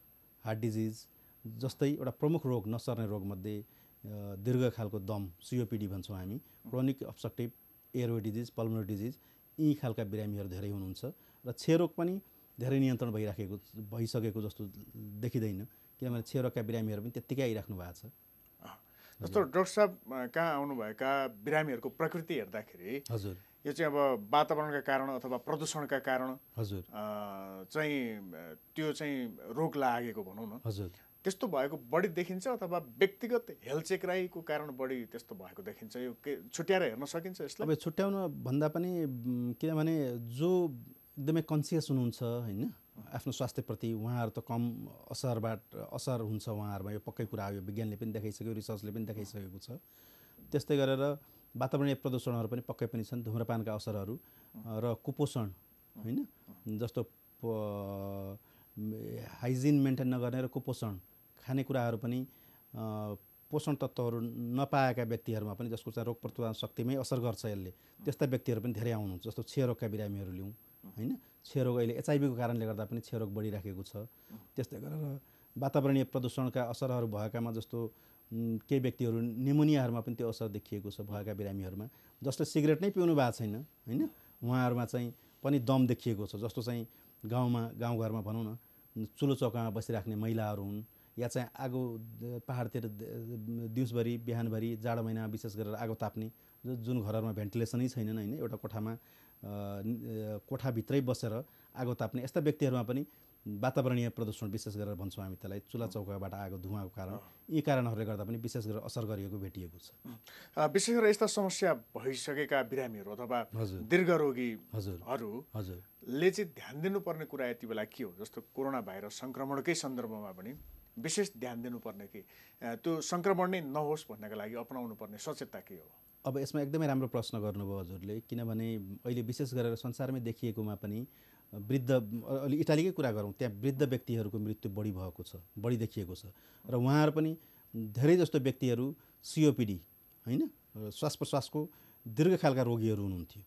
हार्ट डिजिज जस्तै एउटा प्रमुख रोग नसर्ने रोगमध्ये दीर्घकालको दम सिओपिडी भन्छौँ हामी chronic obstructive airway disease pulmonary disease यी खालका बिरामीहरू धेरै हुनुहुन्छ र क्षयरोग पनि धेरै नियन्त्रण भइराखेको भइसकेको जस्तो देखिँदैन किनभने क्षयरोगका बिरामीहरू पनि त्यत्तिकै आइराख्नु भएको छ जस्तो डक्टर साहब कहाँ आउनुभएका बिरामीहरूको प्रकृति हेर्दाखेरि हजुर यो चाहिँ अब वातावरणका कारण अथवा प्रदूषणका कारण हजुर चाहिँ त्यो चाहिँ रोग लागेको भनौँ न हजुर त्यस्तो भएको बढी देखिन्छ अथवा व्यक्तिगत हेल्थ चेक राईको कारण बढी त्यस्तो भएको देखिन्छ यो के छुट्याएर हेर्न सकिन्छ यसलाई अब छुट्याउन भन्दा पनि किनभने जो एकदमै कन्सियस हुनुहुन्छ होइन आफ्नो स्वास्थ्यप्रति उहाँहरू त कम असरबाट असर हुन्छ उहाँहरूमा यो पक्कै कुरा हो यो विज्ञानले पनि देखाइसक्यो रिसर्चले पनि देखाइसकेको छ त्यस्तै गरेर वातावरणीय प्रदूषणहरू पनि पक्कै पनि छन् धुम्रपानका असरहरू र कुपोषण होइन जस्तो हाइजिन मेन्टेन नगर्ने र कुपोषण खानेकुराहरू पनि पोषण तत्त्वहरू नपाएका व्यक्तिहरूमा पनि जसको चाहिँ रोग प्रतिरोधन शक्तिमै असर गर्छ यसले त्यस्ता व्यक्तिहरू पनि धेरै आउनुहुन्छ जस्तो क्षयरोगका बिरामीहरू लिउँ होइन क्षयरोग अहिले एचआइभीको कारणले गर्दा पनि क्षयरोग बढिराखेको छ त्यस्तै गरेर वातावरणीय प्रदूषणका असरहरू भएकामा जस्तो केही व्यक्तिहरू निमोनियाहरूमा पनि त्यो असर देखिएको छ भएका बिरामीहरूमा जसले सिगरेट नै पिउनु भएको छैन होइन उहाँहरूमा चाहिँ पनि दम देखिएको छ जस्तो चाहिँ गाउँमा गाउँघरमा भनौँ न चुलो चौकामा बसिराख्ने महिलाहरू हुन् या चाहिँ आगो पाहाडतिर दिउँसभरि बिहानभरि जाडो महिनामा विशेष गरेर आगो ताप्ने जो जुन घरहरूमा भेन्टिलेसनै छैनन् होइन एउटा कोठामा कोठाभित्रै बसेर आगो ताप्ने यस्ता व्यक्तिहरूमा पनि वातावरणीय प्रदूषण विशेष गरेर भन्छौँ हामी त्यसलाई चुला चौकाबाट आएको धुवाको कारण यी कारणहरूले गर्दा पनि विशेष गरेर असर गरिएको भेटिएको छ विशेष गरेर यस्ता समस्या भइसकेका बिरामीहरू अथवा दीर्घरोगी हजुरले चाहिँ ध्यान दिनुपर्ने कुरा यति बेला के हो जस्तो कोरोना भाइरस सङ्क्रमणकै सन्दर्भमा पनि विशेष ध्यान दिनुपर्ने कि त्यो सङ्क्रमण नै नहोस् भन्नका लागि अपनाउनु पर्ने सचेतता के हो अब यसमा एकदमै राम्रो प्रश्न गर्नुभयो हजुरले किनभने अहिले विशेष गरेर संसारमै देखिएकोमा पनि वृद्ध अलि इटालीकै कुरा गरौँ त्यहाँ वृद्ध व्यक्तिहरूको मृत्यु बढी भएको छ बढी देखिएको छ र उहाँहरू पनि धेरै जस्तो व्यक्तिहरू सिओपिडी होइन श्वास प्रश्वासको दीर्घकालका रोगीहरू हुनुहुन्थ्यो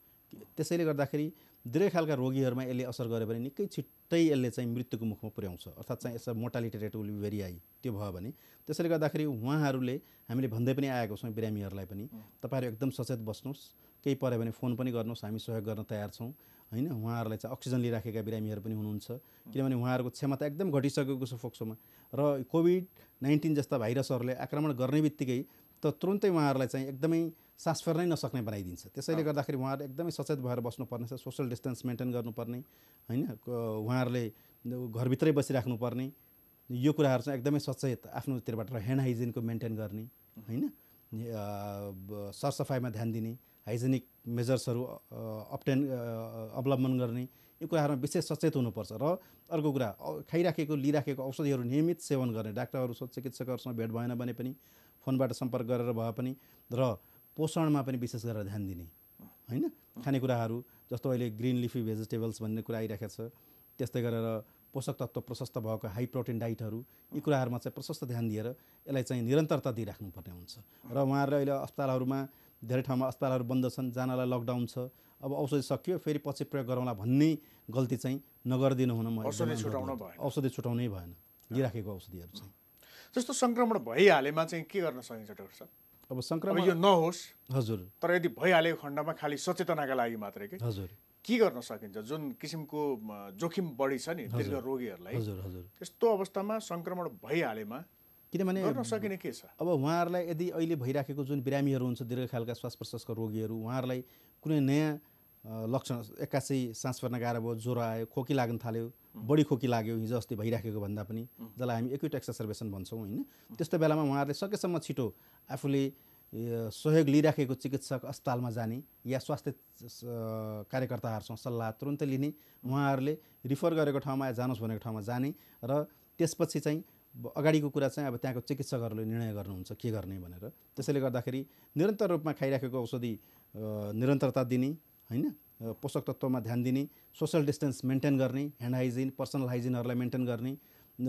त्यसैले गर्दाखेरि धेरै खालका रोगीहरूमा यसले असर गऱ्यो भने निकै छिट्टै यसले चाहिँ मृत्युको मुखमा पुर्याउँछ अर्थात् चाहिँ यसको mortality rate will very high त्यो भयो भने त्यसैले गर्दाखेरि उहाँहरूले हामीले भन्दै पनि आएको छौँ बिरामीहरूलाई पनि तपाईँहरू एकदम सचेत बस्नुहोस् केही पऱ्यो भने फोन पनि गर्नुहोस् हामी सहयोग गर्न तयार छौँ होइन उहाँहरूलाई चाहिँ अक्सिजन लिइराखेका बिरामीहरू पनि हुनुहुन्छ किनभने उहाँहरूको क्षमता एकदम घटिसकेको छ फोक्सोमा र कोभिड नाइन्टिन जस्ता भाइरसहरूले आक्रमण गर्ने बित्तिकै त तुरुन्तै उहाँहरूलाई चाहिँ एकदमै सास फेर्नै नसक्ने बनाइदिन्छ त्यसैले गर्दाखेरि उहाँहरू एकदमै सचेत भएर बस्नुपर्ने छ सोसियल डिस्टेन्स मेन्टेन गर्नुपर्ने होइन उहाँहरूले घरभित्रै बसिराख्नुपर्ने यो कुराहरू चाहिँ एकदमै सचेत आफ्नोतिरबाट ह्यान्ड हाइजिनको मेन्टेन गर्ने होइन सरसफाइमा ध्यान दिने हाइजेनिक मेजर्सहरू अप्टेन अवलम्बन गर्ने यो कुराहरूमा विशेष सचेत हुनुपर्छ र अर्को कुरा खाइराखेको लिइराखेको औषधिहरू नियमित सेवन गर्ने डाक्टरहरू चिकित्सकहरूसँग भेट भएन भने पनि फोनबाट सम्पर्क गरेर भए पनि र पोषणमा पनि विशेष गरेर ध्यान दिने होइन खानेकुराहरू जस्तो अहिले ग्रिन लिफी भेजिटेबल्स भन्ने कुरा आइरहेको छ त्यस्तै गरेर पोषक तत्त्व प्रशस्त भएको हाई प्रोटिन डाइटहरू यी कुराहरूमा चाहिँ प्रशस्त ध्यान दिएर यसलाई चाहिँ निरन्तरता दिइराख्नुपर्ने हुन्छ र उहाँहरूले अहिले अस्पतालहरूमा धेरै ठाउँमा अस्पतालहरू बन्द छन् जानलाई लकडाउन छ अब औषधि सकियो फेरि पछि प्रयोग गरौँला भन्ने गल्ती चाहिँ नगरिदिनु हुन म औषधि छुटाउनै भएन दिइराखेको औषधिहरू चाहिँ जस्तो सङ्क्रमण भइहालेमा चाहिँ के गर्न सकिन्छ डाक्टर साहब अब संक्रमण यो नहोस् हजुर तर यदि भइहालेको खण्डमा खालि सचेतनाका लागि मात्रै हजुर के गर्न सकिन्छ जुन किसिमको जोखिम बढी छ नि दीर्घ रोगीहरूलाई हजुर हजुर त्यस्तो अवस्थामा संक्रमण भइहालेमा किनभने गर्न सकिने के छ अब उहाँहरूलाई यदि अहिले भइराखेको जुन बिरामीहरू हुन्छ दीर्घकालका श्वास प्रश्वासका रोगीहरू उहाँहरूलाई कुनै नयाँ लक्षण एक्कासी सास फेर्न गाह्रो भयो ज्वरो आयो खोकी लाग्न थाल्यो बढी खोकी लाग्यो हिजो अस्ति भइराखेको भन्दा पनि जसलाई हामी एक्विट एक्सर्भेसन भन्छौँ होइन त्यस्तो बेलामा उहाँहरूले सकेसम्म छिटो आफूले सहयोग लिइराखेको चिकित्सक अस्पतालमा जाने या स्वास्थ्य कार्यकर्ताहरूसँग सल्लाह तुरन्तै लिने उहाँहरूले रिफर गरेको ठाउँमा या जानुहोस् भनेको ठाउँमा जाने र त्यसपछि चाहिँ अगाडिको कुरा चाहिँ अब त्यहाँको चिकित्सकहरूले निर्णय गर्नुहुन्छ के गर्ने भनेर त्यसैले गर्दाखेरि निरन्तर रूपमा खाइराखेको औषधि निरन्तरता दिने होइन पोषक तत्त्वमा ध्यान दिने सोसल डिस्टेन्स मेन्टेन गर्ने ह्यान्ड हाइजिन पर्सनल हाइजिनहरूलाई मेन्टेन गर्ने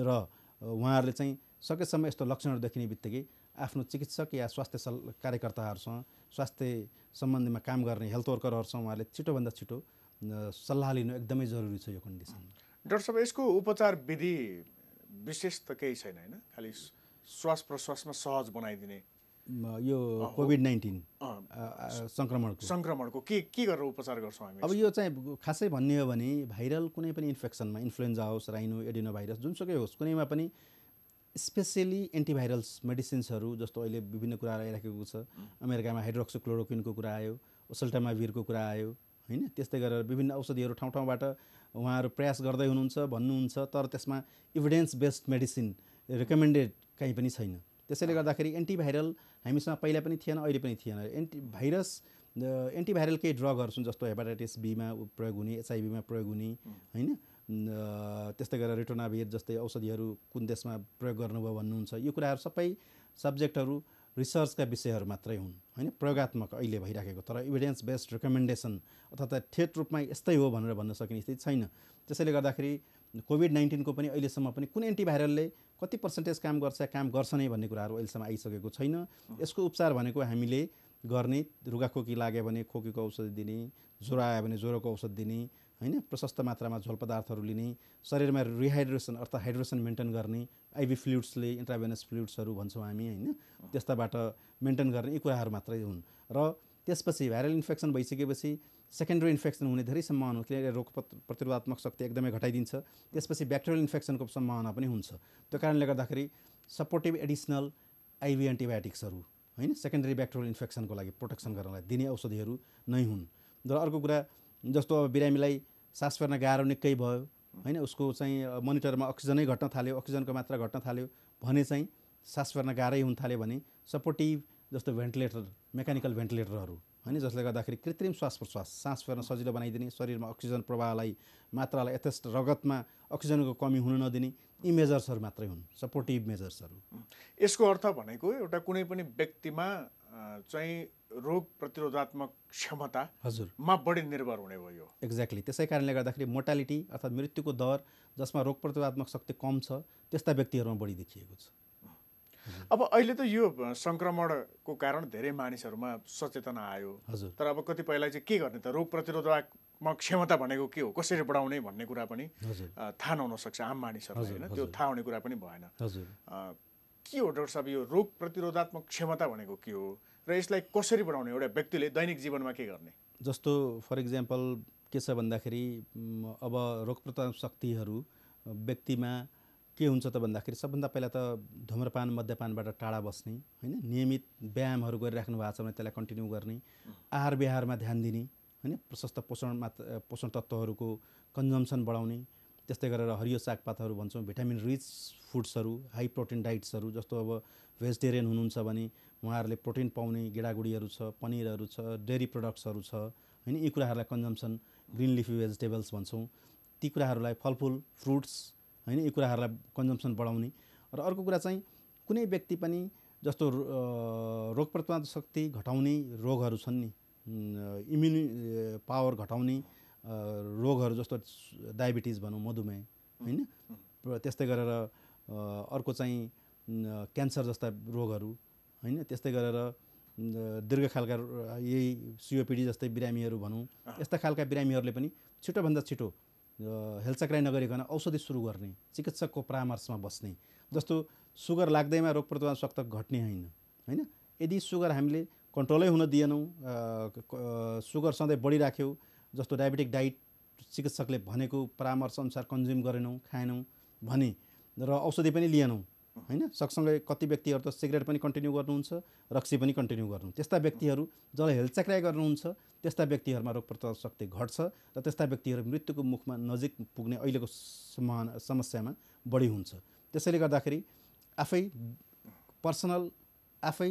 र उहाँहरूले चाहिँ सकेसम्म यस्तो लक्षणहरू देखिने बित्तिकै आफ्नो चिकित्सक या स्वास्थ्य सल कार्यकर्ताहरूसँग स्वास्थ्य सम्बन्धीमा काम गर्ने हेल्थ वर्करहरूसँग उहाँले छिटोभन्दा छिटो सल्लाह लिनु एकदमै जरुरी छ यो कन्डिसनमा डाक्टर साहब यसको उपचार विधि विशेष त केही छैन होइन खालि श्वास प्रश्वासमा सहज बनाइदिने यो कोभिड नाइन्टिन सङ्क्रमणको सङ्क्रमणको के के गरेर उपचार गर्छौँ हामी अब यो चाहिँ खासै भन्ने हो भने भाइरल कुनै पनि इन्फेक्सनमा इन्फ्लुएन्जा होस् राइनो एडिनो भाइरस जुनसुकै होस् कुनैमा पनि स्पेसियली एन्टिभाइरल्स मेडिसिन्सहरू जस्तो अहिले विभिन्न कुराहरू आइराखेको छ अमेरिकामा हाइड्रोक्सोक्लोरोक्विनको कुरा आयो ओसल्टामाभिरको कुरा आयो होइन त्यस्तै गरेर विभिन्न औषधिहरू ठाउँ ठाउँबाट उहाँहरू प्रयास गर्दै हुनुहुन्छ भन्नुहुन्छ तर त्यसमा इभिडेन्स बेस्ड मेडिसिन रेकमेन्डेड काहीँ पनि छैन त्यसैले गर्दाखेरि एन्टिभाइरल हामीसँग पहिला पनि थिएन अहिले पनि थिएन एन्टिभाइरस एन्टिभाइरल केही ड्रगहरू छन् जस्तो हेपाटाइटिस बीमा प्रयोग हुने एचआइबीमा प्रयोग हुने होइन त्यस्तै गरेर रिटोनाभेद जस्तै औषधिहरू कुन देशमा प्रयोग गर्नुभयो भन्नुहुन्छ यो कुराहरू सबै सब्जेक्टहरू रिसर्चका विषयहरू मात्रै हुन् होइन प्रयोगत्मक अहिले भइराखेको तर इभिडेन्स बेस्ड रेकमेन्डेसन अर्थात् ठेट रूपमा यस्तै हो भनेर भन्न सकिने स्थिति छैन त्यसैले गर्दाखेरि कोभिड नाइन्टिनको पनि अहिलेसम्म पनि कुन एन्टिभाइरलले कति पर्सेन्टेज काम गर्छ काम गर्छ नै भन्ने कुराहरू अहिलेसम्म आइसकेको छैन यसको उपचार भनेको हामीले गर्ने रुगाखोकी लाग्यो भने खोकीको औषधि दिने ज्वरो आयो भने ज्वरोको औषध दिने होइन प्रशस्त मात्रामा झोल पदार्थहरू लिने शरीरमा रिहाइड्रेसन अर्थात् हाइड्रेसन मेन्टेन गर्ने आइबी फ्लुइड्सले इन्ट्राभेनस फ्लुइड्सहरू भन्छौँ हामी होइन त्यस्ताबाट मेन्टेन गर्ने यी कुराहरू मात्रै हुन् र त्यसपछि भाइरल इन्फेक्सन भइसकेपछि सेकेन्डरी इन्फेक्सन हुने धेरै सम्भावना हुन्छ किनभने रोग प्रतिरोधात्मक शक्ति एकदमै घटाइदिन्छ त्यसपछि ब्याक्टेरियल इन्फेक्सनको सम्भावना पनि हुन्छ त्यो कारणले गर्दाखेरि सपोर्टिभ एडिसनल आइभी एन्टिबायोटिक्सहरू होइन सेकेन्डरी ब्याक्टेरियल इन्फेक्सनको लागि प्रोटेक्सन गर्नलाई दिने औषधिहरू नै हुन् र अर्को कुरा जस्तो अब बिरामीलाई सास फेर्न गाह्रो निकै भयो होइन उसको चाहिँ मोनिटरमा अक्सिजनै घट्न थाल्यो अक्सिजनको मात्रा घट्न थाल्यो भने चाहिँ सास फेर्न गाह्रै हुन थाल्यो भने सपोर्टिभ जस्तो भेन्टिलेटर मेकानिकल भेन्टिलेटरहरू होइन जसले गर्दाखेरि कृत्रिम श्वास प्रश्वास सास फेर्न सजिलो बनाइदिने शरीरमा अक्सिजन प्रवाहलाई मात्रालाई यथेष्ट रगतमा अक्सिजनको कमी हुन नदिने यी मेजर्सहरू मात्रै हुन् सपोर्टिभ मेजर्सहरू यसको अर्थ भनेको एउटा कुनै पनि व्यक्तिमा चाहिँ रोग प्रतिरोधात्मक क्षमता हजुरमा बढी निर्भर हुने भयो एक्ज्याक्टली त्यसै कारणले गर्दाखेरि मोर्टालिटी अर्थात् मृत्युको दर जसमा रोग प्रतिरोधात्मक शक्ति कम छ त्यस्ता व्यक्तिहरूमा बढी देखिएको छ अब अहिले त यो सङ्क्रमणको कारण धेरै मानिसहरूमा सचेतना आयो हजुर तर अब कतिपयलाई चाहिँ के गर्ने त रोग प्रतिरोधात्मक क्षमता भनेको के हो कसरी बढाउने भन्ने कुरा पनि थाहा नहुन सक्छ आम मानिसहरूलाई होइन त्यो थाहा हुने कुरा पनि भएन के हो डक्टर साहब यो रोग प्रतिरोधात्मक क्षमता भनेको के हो र यसलाई कसरी बढाउने एउटा व्यक्तिले दैनिक जीवनमा के गर्ने जस्तो फर इक्जाम्पल के छ भन्दाखेरि अब रोग प्रतिरोधक शक्तिहरू व्यक्तिमा के हुन्छ त भन्दाखेरि सबभन्दा पहिला त धुम्रपान मद्यपानबाट टाढा बस्ने होइन नियमित व्यायामहरू गरिराख्नु भएको छ भने त्यसलाई कन्टिन्यू गर्ने आहार विहारमा ध्यान दिने होइन प्रशस्त पोषण मात्र पोषण तत्त्वहरूको कन्जम्सन बढाउने त्यस्तै गरेर हरियो सागपातहरू भन्छौँ भिटामिन रिच फुड्सहरू हाई प्रोटिन डाइट्सहरू जस्तो अब भेजिटेरियन हुनुहुन्छ भने उहाँहरूले प्रोटिन पाउने गेडागुडीहरू छ पनिरहरू छ डेरी प्रडक्ट्सहरू छ होइन यी कुराहरूलाई कन्जम्सन ग्रिन लिफी भेजिटेबल्स भन्छौँ ती कुराहरूलाई फलफुल फ्रुट्स होइन यी कुराहरूलाई कन्जम्सन बढाउने र अर्को कुरा चाहिँ कुनै व्यक्ति पनि जस्तो रोग प्रतिरोधक शक्ति घटाउने रोगहरू छन् नि इम्युनि पावर घटाउने रोगहरू जस्तो डायबिटिज भनौँ मधुमेह होइन त्यस्तै गरेर अर्को चाहिँ क्यान्सर जस्ता रोगहरू होइन त्यस्तै गरेर दीर्घकालका खालका यही सिओपिडी जस्तै बिरामीहरू भनौँ यस्ता खालका बिरामीहरूले पनि छिटोभन्दा छिटो हेलचक्राइ नगरिकन औषधि सुरु गर्ने चिकित्सकको परामर्शमा बस्ने जस्तो सुगर लाग्दैमा रोग प्रतिवाद शक्ति घट्ने होइन होइन यदि सुगर हामीले कन्ट्रोलै हुन दिएनौँ सुगर सधैँ बढिराख्यौँ जस्तो डायबेटिक डाइट चिकित्सकले भनेको परामर्शअनुसार कन्ज्युम गरेनौँ खाएनौँ भने र औषधि पनि लिएनौँ होइन सँगसँगै कति व्यक्तिहरू त सिगरेट पनि कन्टिन्यू गर्नुहुन्छ रक्सी पनि कन्टिन्यू गर्नुहुन्छ त्यस्ता व्यक्तिहरू जसलाई हेल्थ चेक्राइ गर्नुहुन्छ त्यस्ता व्यक्तिहरूमा रोग प्रतिरोध शक्ति घट्छ र त्यस्ता व्यक्तिहरू मृत्युको मुखमा नजिक पुग्ने अहिलेको समान समस्यामा बढी हुन्छ त्यसैले गर्दाखेरि आफै पर्सनल आफै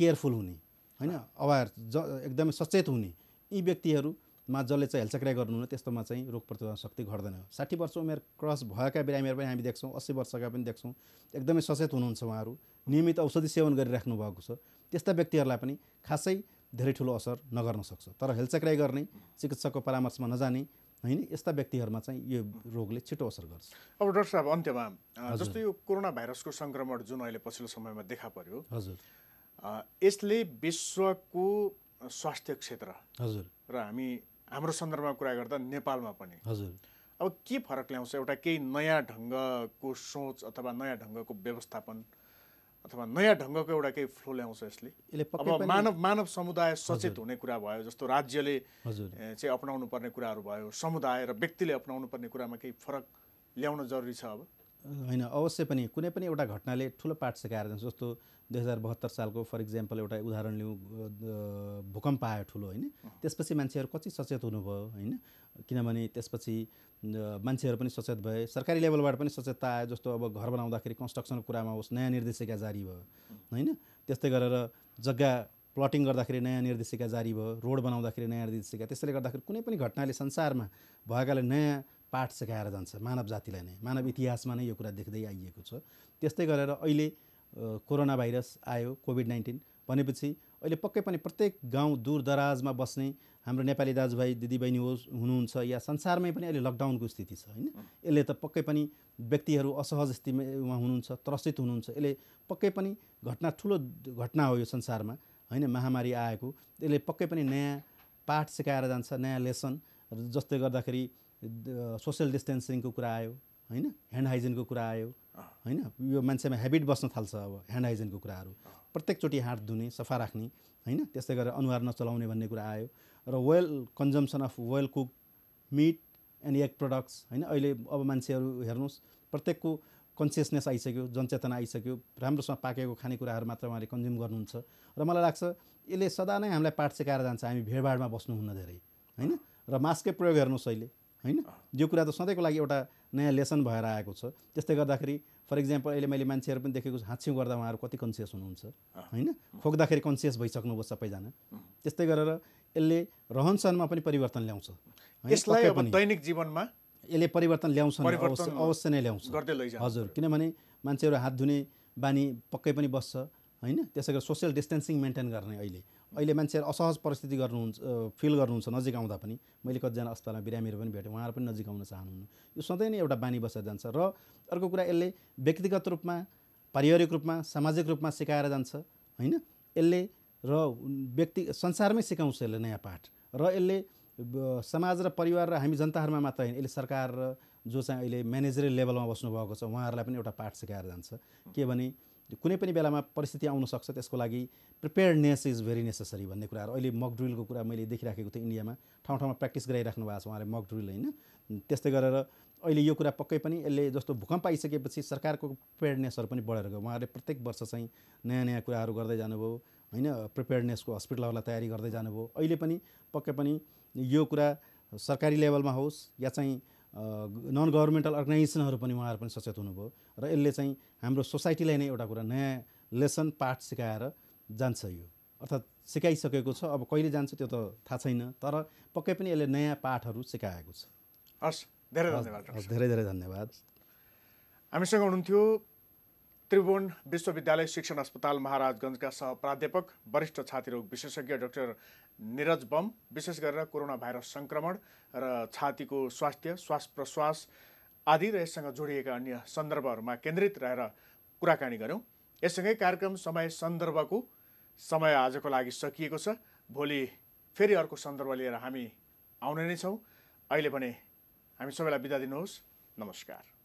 केयरफुल हुने होइन अवेर ज एकदमै सचेत हुने यी व्यक्तिहरू मा जसले चाहिँ हेलचक्रिया गर्नुहुन्न त्यस्तोमा चाहिँ रोग प्रतिरोधक शक्ति घट्दैन साठी वर्ष उमेर क्रस भएका बिरामीहरू पनि हामी देख्छौँ अस्सी वर्षका पनि देख्छौँ एकदमै सचेत हुनुहुन्छ उहाँहरू नियमित औषधि सेवन गरिराख्नु भएको छ त्यस्ता व्यक्तिहरूलाई पनि खासै धेरै ठुलो असर नगर्न सक्छ तर हेलचक्राइ गर्ने चिकित्सकको परामर्शमा नजाने होइन यस्ता व्यक्तिहरूमा चाहिँ यो रोगले छिटो असर गर्छ अब डक्टर साहब अन्त्यमा जस्तो यो कोरोना भाइरसको सङ्क्रमण जुन अहिले पछिल्लो समयमा देखा पर्यो हजुर यसले विश्वको स्वास्थ्य क्षेत्र हजुर र हामी हाम्रो सन्दर्भमा कुरा गर्दा नेपालमा पनि हजुर अब के फरक ल्याउँछ एउटा केही नयाँ ढङ्गको सोच अथवा नयाँ ढङ्गको व्यवस्थापन अथवा नयाँ ढङ्गको एउटा केही फ्लो ल्याउँछ यसले अब मानव मानव समुदाय सचेत हुने कुरा भयो जस्तो राज्यले चाहिँ अप्नाउनु पर्ने कुराहरू भयो समुदाय र व्यक्तिले अप्नाउनु पर्ने कुरामा केही फरक ल्याउन जरुरी छ अब होइन अवश्य पनि कुनै पनि एउटा घटनाले ठुलो पाठ सिकाएर जान्छ जस्तो दुई हजार बहत्तर सालको फर इक्जाम्पल एउटा उदाहरण लिउँ भूकम्प आयो ठुलो होइन त्यसपछि मान्छेहरू कति सचेत हुनुभयो होइन किनभने त्यसपछि मान्छेहरू पनि सचेत भए सरकारी लेभलबाट पनि सचेतता आयो जस्तो अब घर बनाउँदाखेरि कन्स्ट्रक्सनको कुरामा होस् नयाँ निर्देशिका जारी भयो होइन त्यस्तै गरेर जग्गा प्लटिङ गर्दाखेरि नयाँ निर्देशिका जारी भयो रोड बनाउँदाखेरि नयाँ निर्देशिका त्यसैले गर्दाखेरि कुनै पनि घटनाले संसारमा भएकाले नयाँ पाठ सिकाएर जान्छ मानव जातिलाई नै मानव इतिहासमा नै यो कुरा देख्दै आइएको छ त्यस्तै गरेर अहिले कोरोना भाइरस आयो कोभिड नाइन्टिन भनेपछि अहिले पक्कै पनि प्रत्येक गाउँ दूर दराजमा बस्ने हाम्रो नेपाली दाजुभाइ दिदीबहिनी होस् हुनुहुन्छ या संसारमै पनि अहिले लकडाउनको स्थिति छ होइन यसले त पक्कै पनि व्यक्तिहरू असहज स्थितिमा हुनुहुन्छ त्रसित हुनुहुन्छ यसले पक्कै पनि घटना ठुलो घटना हो यो संसारमा होइन महामारी आएको यसले पक्कै पनि नयाँ पाठ सिकाएर जान्छ नयाँ लेसन जस्तै गर्दाखेरि सोसियल डिस्टेन्सिङको कुरा आयो होइन ह्यान्ड हाइजिनको कुरा आयो होइन यो मान्छेमा हेबिट बस्न थाल्छ अब ह्यान्ड हाइजिनको कुराहरू प्रत्येकचोटि हात धुने सफा राख्ने होइन त्यस्तै गरेर अनुहार नचलाउने भन्ने कुरा आयो र well consumption of well cook meat and egg products होइन अहिले अब मान्छेहरू हेर्नुहोस् प्रत्येकको कन्सियसनेस आइसक्यो जनचेतना आइसक्यो राम्रोसँग पाकेको खानेकुराहरू मात्र उहाँले कन्ज्युम गर्नुहुन्छ र मलाई लाग्छ यसले सदा नै हामीलाई पाठ सिकाएर जान्छ हामी भिडभाडमा बस्नुहुन्न धेरै होइन र मास्कै प्रयोग हेर्नुहोस् अहिले होइन यो कुरा त सधैँको लागि एउटा नयाँ लेसन भएर आएको छ त्यस्तै गर्दाखेरि फर इक्जाम्पल अहिले मैले मान्छेहरू पनि देखेको छु हाँच्यौँ गर्दा उहाँहरू कति कन्सियस हुनुहुन्छ होइन खोक्दाखेरि कन्सियस भइसक्नुभयो सबैजना त्यस्तै गरेर यसले रहनसहनमा पनि परिवर्तन ल्याउँछ यसलाई अब दैनिक जीवनमा यसले परिवर्तन ल्याउँछ अवश्य नै ल्याउँछ हजुर किनभने मान्छेहरू हात धुने बानी पक्कै पनि बस्छ होइन त्यसै गरेर सोसियल डिस्टेन्सिङ मेन्टेन गर्ने अहिले अहिले मान्छेहरू असहज परिस्थिति गर्नुहुन्छ फिल गर्नुहुन्छ नजिक आउँदा पनि मैले कतिजना अस्पतालमा बिरामीहरू पनि भेटेँ उहाँहरू पनि नजिक आउन चाहनुहुन्न यो सधैँ नै एउटा बानी बसेर जान्छ र अर्को कुरा यसले व्यक्तिगत रूपमा पारिवारिक रूपमा सामाजिक रूपमा सिकाएर जान्छ होइन यसले र व्यक्ति संसारमै सिकाउँछ यसले नयाँ पाठ र यसले समाज र परिवार र हामी जनताहरूमा मात्र होइन यसले सरकार र जो चाहिँ अहिले म्यानेजरियल लेभलमा बस्नुभएको छ उहाँहरूलाई पनि एउटा पाठ सिकाएर जान्छ के भने कुनै पनि बेलामा परिस्थिति आउन सक्छ त्यसको लागि प्रिपेयरनेस इज भेरी नेसेसरी भन्ने कुराहरू अहिले मक ड्रिलको कुरा मैले देखिराखेको थिएँ इन्डियामा ठाउँ ठाउँमा प्र्याक्टिस गराइराख्नु भएको छ उहाँले मक ड्रिल होइन त्यस्तै गरेर अहिले यो कुरा पक्कै पनि यसले जस्तो भूकम्प आइसकेपछि सरकारको प्रिपेयरनेसहरू पनि बढेर गयो उहाँहरूले प्रत्येक वर्ष चाहिँ नयाँ नयाँ कुराहरू गर्दै जानुभयो होइन प्रिपेयरनेसको हस्पिटलहरूलाई तयारी गर्दै जानुभयो अहिले पनि पक्कै पनि यो कुरा सरकारी लेभलमा होस् या चाहिँ नन गभर्मेन्टल अर्गनाइजेसनहरू पनि उहाँहरू पनि सचेत हुनुभयो र यसले चाहिँ हाम्रो सोसाइटीलाई नै एउटा कुरा नयाँ लेसन पाठ सिकाएर जान्छ यो अर्थात् सिकाइसकेको छ अब कहिले जान्छ त्यो त थाहा छैन तर पक्कै पनि यसले नयाँ पाठहरू सिकाएको छ हस् धेरै धन्यवाद धेरै धेरै धन्यवाद हामीसँग हुनुहुन्थ्यो त्रिभुवन विश्वविद्यालय शिक्षण अस्पताल महाराजगञ्जका सह प्राध्यापक वरिष्ठ छातीरोग विशेषज्ञ डाक्टर निरज बम विशेष गरेर कोरोना भाइरस सङ्क्रमण र छातीको स्वास्थ्य श्वास प्रश्वास आदि र यससँग जोडिएका अन्य सन्दर्भहरूमा केन्द्रित रहेर कुराकानी गऱ्यौँ यससँगै कार्यक्रम समय सन्दर्भको समय आजको लागि सकिएको छ भोलि फेरि अर्को सन्दर्भ लिएर हामी आउने नै छौँ अहिले भने हामी सबैलाई बिदा दिनुहोस् नमस्कार